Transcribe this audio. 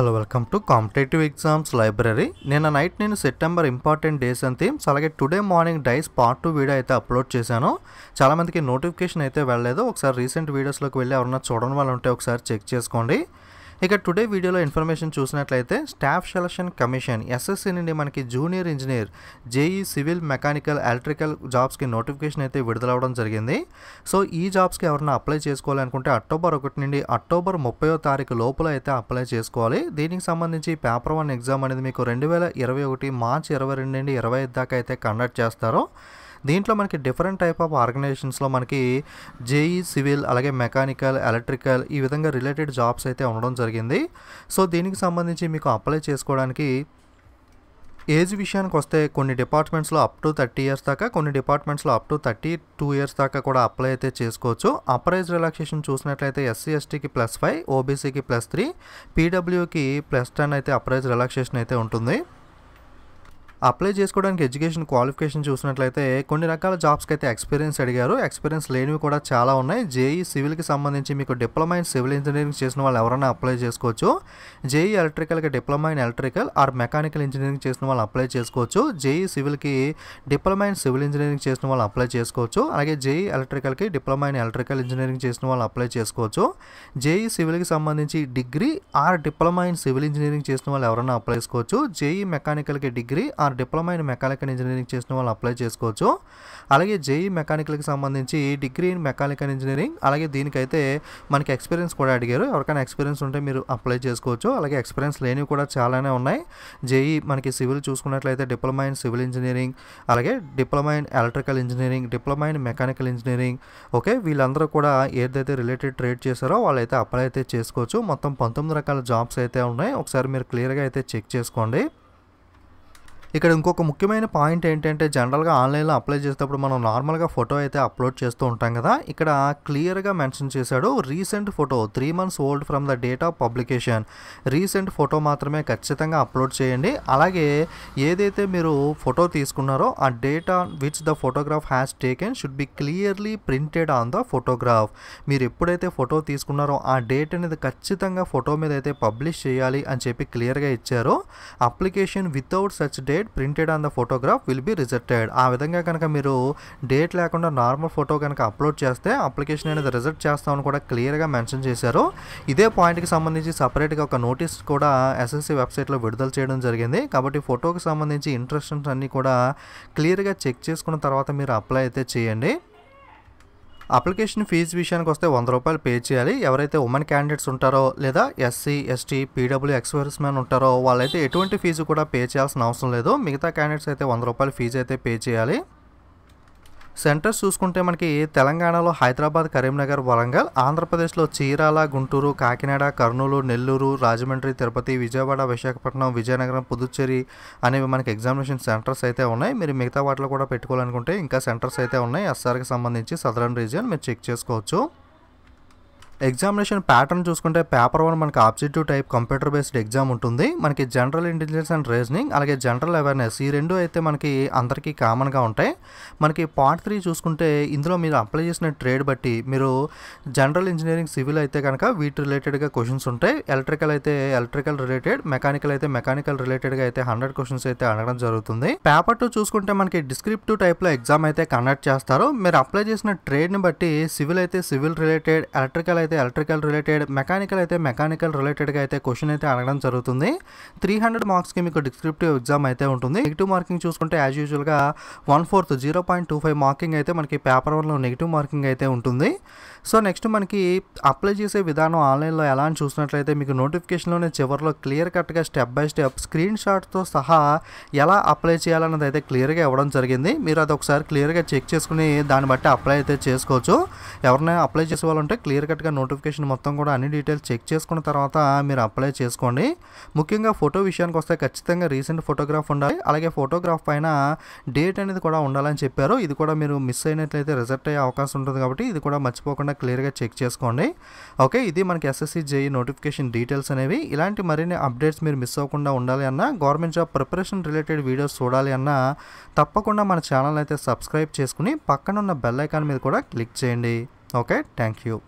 hello welcome to competitive exams library నిన్న night నేను September important days అని themes అలాగే today morning days part two video అయితే upload చేశాను చాలామందికి నోటిఫికేషన్ అయితే వెళ్ళలేదు ఒకసారి రీసెంట్ వీడియోస్లోకి వెళ్ళి ఎవరన్నా చూడని వాళ్ళు ఉంటే ఒకసారి చెక్ చేసుకోండి ఇక టుడే వీడియోలో ఇన్ఫర్మేషన్ చూసినట్లయితే స్టాఫ్ సెలక్షన్ కమిషన్ ఎస్ఎస్సి నుండి మనకి junior engineer JE civil mechanical electrical జాబ్స్కి నోటిఫికేషన్ అయితే విడుదలవడం జరిగింది సో ఈ జాబ్స్కి ఎవరైనా అప్లై చేసుకోవాలనుకుంటే అక్టోబర్ ఒకటి నుండి అక్టోబర్ ముప్పయో తారీఖు లోపల అయితే అప్లై చేసుకోవాలి దీనికి సంబంధించి పేపర్ వన్ ఎగ్జామ్ అనేది మీకు రెండు వేల ఇరవై ఒకటి మార్చి ఇరవై రెండు నుండి ఇరవై దాకా అయితే కండక్ట్ చేస్తారు దీంట్లో మనకి డిఫరెంట్ టైప్ ఆఫ్ ఆర్గనైజేషన్స్లో మనకి జేఈ సివిల్ e అలాగే మెకానికల్ ఎలక్ట్రికల్ ఈ విధంగా రిలేటెడ్ జాబ్స్ అయితే ఉండడం జరిగింది సో దీనికి సంబంధించి మీకు అప్లై చేసుకోవడానికి ఏజ్ విషయానికి వస్తే కొన్ని డిపార్ట్మెంట్స్లో అప్ టు థర్టీ ఇయర్స్ దాకా కొన్ని డిపార్ట్మెంట్స్లో up to thirty two years దాకా కూడా అప్లై అయితే చేసుకోవచ్చు అప్రైజ్ రిలాక్సేషన్ చూసినట్లయితే ఎస్సీ ఎస్టీకి ప్లస్ ఫైవ్ ఓబీసీకి ప్లస్ త్రీ పీడబ్ల్యూకి ప్లస్ టెన్ అయితే అప్రైజ్ రిలాక్సేషన్ అయితే ఉంటుంది అప్లై చేసుకోవడానికి ఎడ్యుకేషన్ క్వాలిఫికేషన్ చూసినట్లయితే కొన్ని రకాల జాబ్స్కి అయితే ఎక్స్పీరియన్స్ అడిగారు ఎక్స్పీరియన్స్ లేనివి కూడా చాలా ఉన్నాయి జేఈ సివిల్కి సంబంధించి మీకు డిప్లొమా ఇన్ సివిల్ ఇంజనీరింగ్ చేసిన వాళ్ళు ఎవరైనా అప్లై చేసుకోవచ్చు జేఈ ఎలక్ట్రికల్కి diploma in electrical or mechanical engineering చేసిన వాళ్ళు అప్లై చేసుకోవచ్చు జేఈ సివిల్కి డిప్లొమా ఇన్ సివిల్ ఇంజనీరింగ్ చేసిన వాళ్ళు అప్లై చేసుకోవచ్చు అలాగే జేఈ ఎలక్ట్రికల్కి డిప్లొమా ఇన్ ఎలక్ట్రికల్ ఇంజనీరింగ్ చేసిన వాళ్ళు అప్లై చేసుకోవచ్చు జేఈ సివిల్కి సంబంధించి degree or diploma in civil engineering చేసిన వాళ్ళు ఎవరైనా అప్లై చేసుకోవచ్చు జేఈ మెకానికల్కి డిగ్రీ ఆర్ వారు డిప్లొమా ఇన్ మెకానికల్ ఇంజనీరింగ్ చేసిన వాళ్ళు అప్లై చేసుకోవచ్చు అలాగే జేఈ మెకానికల్కి సంబంధించి డిగ్రీ ఇన్ మెకానికల్ ఇంజనీరింగ్ అలాగే దీనికైతే మనకి ఎక్స్పీరియన్స్ కూడా అడిగారు ఎవరికైనా ఎక్స్పీరియన్స్ ఉంటే మీరు అప్లై చేసుకోవచ్చు అలాగే ఎక్స్పీరియన్స్ లేనివి కూడా చాలానే ఉన్నాయి జేఈ మనకి సివిల్ చూసుకున్నట్లయితే డిప్లొమా ఇన్ సివిల్ ఇంజనీరింగ్ అలాగే diploma in electrical engineering diploma in mechanical engineering okay వీళ్ళందరూ కూడా ఏదైతే రిలేటెడ్ ట్రేడ్ చేశారో వాళ్ళైతే అప్లై అయితే చేసుకోవచ్చు మొత్తం పంతొమ్మిది రకాల జాబ్స్ అయితే ఉన్నాయి ఒకసారి మీరు క్లియర్గా అయితే చెక్ చేసుకోండి ఇక్కడ ఇంకొక ముఖ్యమైన పాయింట్ ఏంటంటే జనరల్గా ఆన్లైన్లో అప్లై చేసేటప్పుడు మనం నార్మల్గా ఫోటో అయితే అప్లోడ్ చేస్తూ ఉంటాం కదా ఇక్కడ క్లియర్గా మెన్షన్ చేశాడు recent photo three months old from the date of publication recent photo మాత్రమే ఖచ్చితంగా అప్లోడ్ చేయండి అలాగే ఏదైతే మీరు ఫోటో తీసుకున్నారో ఆ data which the photograph has taken should be clearly printed on the photograph మీరు ఎప్పుడైతే ఫోటో తీసుకున్నారో ఆ డేట్ అనేది ఖచ్చితంగా ఫోటో మీద అయితే పబ్లిష్ చేయాలి అని చెప్పి క్లియర్గా ఇచ్చారు application without such date date printed on the photograph will be rejected ఆ విధంగా కనుక మీరు డేట్ లేకుండా నార్మల్ ఫోటో కనుక అప్లోడ్ చేస్తే అప్లికేషన్ అనేది రిజెక్ట్ చేస్తామని కూడా క్లియర్గా మెన్షన్ చేశారు ఇదే పాయింట్కి సంబంధించి సపరేట్గా ఒక నోటీస్ కూడా ఎస్ఎస్సి వెబ్సైట్లో విడుదల చేయడం జరిగింది కాబట్టి ఫోటోకి సంబంధించి ఇంట్రెస్ట్ అన్నీ కూడా క్లియర్గా చెక్ చేసుకున్న తర్వాత మీరు అప్లై అయితే చేయండి అప్లికేషన్ ఫీజు విషయానికి వస్తే వంద రూపాయలు పే చేయాలి ఎవరైతే ఉమెన్ క్యాండిడేట్స్ ఉంటారో లేదా ఎస్సీ ఎస్టీ పీడబ్ల్యూ ఎక్స్పర్స్ మ్యాన్ ఉంటారో వాళ్ళైతే ఎటువంటి ఫీజు కూడా పే చేయాల్సిన అవసరం లేదు మిగతా క్యాండిడేట్స్ అయితే వంద రూపాయలు ఫీజు అయితే పే చేయాలి సెంటర్స్ చూసుకుంటే మనకి తెలంగాణలో హైదరాబాద్ కరీంనగర్ వరంగల్ ఆంధ్రప్రదేశ్లో చీరాల గుంటూరు కాకినాడ కర్నూలు నెల్లూరు రాజమండ్రి తిరుపతి విజయవాడ విశాఖపట్నం విజయనగరం పుదుచ్చేరి అనేవి మనకి ఎగ్జామినేషన్ సెంటర్స్ అయితే ఉన్నాయి మీరు మిగతా వాటిలో కూడా పెట్టుకోవాలనుకుంటే ఇంకా సెంటర్స్ అయితే ఉన్నాయి ఎస్ఆర్కి సంబంధించి సదరన్ రీజియన్ మీరు చెక్ చేసుకోవచ్చు ఎగ్జామినేషన్ ప్యాటర్న్ చూసుకుంటే పేపర్ వన్ మనకి objective type computer based exam ఉంటుంది మనకి జనరల్ ఇంటెలిజెన్స్ అండ్ రీజనింగ్ అలాగే జనరల్ అవేర్నెస్ ఈ రెండు అయితే మనకి అందరికీ కామన్గా ఉంటాయి మనకి పార్ట్ త్రీ చూసుకుంటే ఇందులో మీరు అప్లై చేసిన ట్రేడ్ బట్టి మీరు జనరల్ ఇంజనీరింగ్ సివిల్ అయితే కనుక వీటి రిలేటెడ్గా క్వశ్చన్స్ ఉంటాయి ఎలక్ట్రికల్ అయితే ఎలక్ట్రికల్ రిలేటెడ్ మెకానికల్ అయితే మెకానికల్ రిలేటెడ్గా అయితే హండ్రెడ్ క్వశ్చన్స్ అయితే అడగడం జరుగుతుంది పేపర్ టూ చూసుకుంటే మనకి డిస్క్రిప్టివ్ టైప్లో ఎగ్జామ్ అయితే కండక్ట్ చేస్తారు మీరు అప్లై చేసిన ట్రేడ్ని బట్టి సివిల్ అయితే సివిల్ రిలేటెడ్ ఎలక్ట్రికల్ అయితే ఎలక్ట్రికల్ రిలేటెడ్ మెకానికల్ అయితే మెకానికల్ రిలేటెడ్గా అయితే క్వశ్చన్ అయితే అడగడం జరుగుతుంది త్రీ హండ్రెడ్ మార్క్స్కి మీకు డిస్క్రిప్టివ్ ఎగ్జామ్ అయితే ఉంటుంది నెగిటివ్ మార్కింగ్ చూసుకుంటే యాజ్ యూజువల్గా one fourth zero point two five marking అయితే మనకి పేపర్ వన్లో నెగిటివ్ మార్కింగ్ అయితే ఉంటుంది సో నెక్స్ట్ మనకి అప్లై చేసే విధానం ఆన్లైన్లో ఎలా అని చూసినట్లయితే మీకు నోటిఫికేషన్లోనే చివరిలో క్లియర్ కట్గా స్టెప్ బై స్టెప్ స్క్రీన్ షాట్తో సహా ఎలా అప్లై చేయాలన్నది అయితే క్లియర్గా ఇవ్వడం జరిగింది మీరు అది ఒకసారి క్లియర్గా చెక్ చేసుకుని దాన్ని బట్టి అప్లై అయితే చేసుకోవచ్చు ఎవరినైనా అప్లై చేసే వాళ్ళు ఉంటే క్లియర్ కట్గా నోటిఫికేషన్ మొత్తం కూడా అన్ని డీటెయిల్స్ చెక్ చేసుకున్న తర్వాత మీరు అప్లై చేసుకోండి ముఖ్యంగా ఫోటో విషయానికి వస్తే ఖచ్చితంగా రీసెంట్ ఫోటోగ్రాఫ్ ఉండాలి అలాగే ఫోటోగ్రాఫ్ పైన డేట్ అనేది కూడా ఉండాలని చెప్పారు ఇది కూడా మీరు మిస్ అయినట్లయితే రిజెక్ట్ అయ్యే అవకాశం ఉంటుంది కాబట్టి ఇది కూడా మర్చిపోకుండా క్లియర్గా చెక్ చేసుకోండి ఓకే ఇది మనకి ఎస్ఎస్సి జేఈ నోటిఫికేషన్ డీటెయిల్స్ అనేవి ఇలాంటి మరిన్ని అప్డేట్స్ మీరు మిస్ అవ్వకుండా ఉండాలి అన్న government job preparation related videos చూడాలి అన్న తప్పకుండా మన ఛానల్ అయితే సబ్స్క్రైబ్ చేసుకుని పక్కనున్న బెల్ ఐకాన్ మీద కూడా క్లిక్ చేయండి ఓకే థ్యాంక్ యూ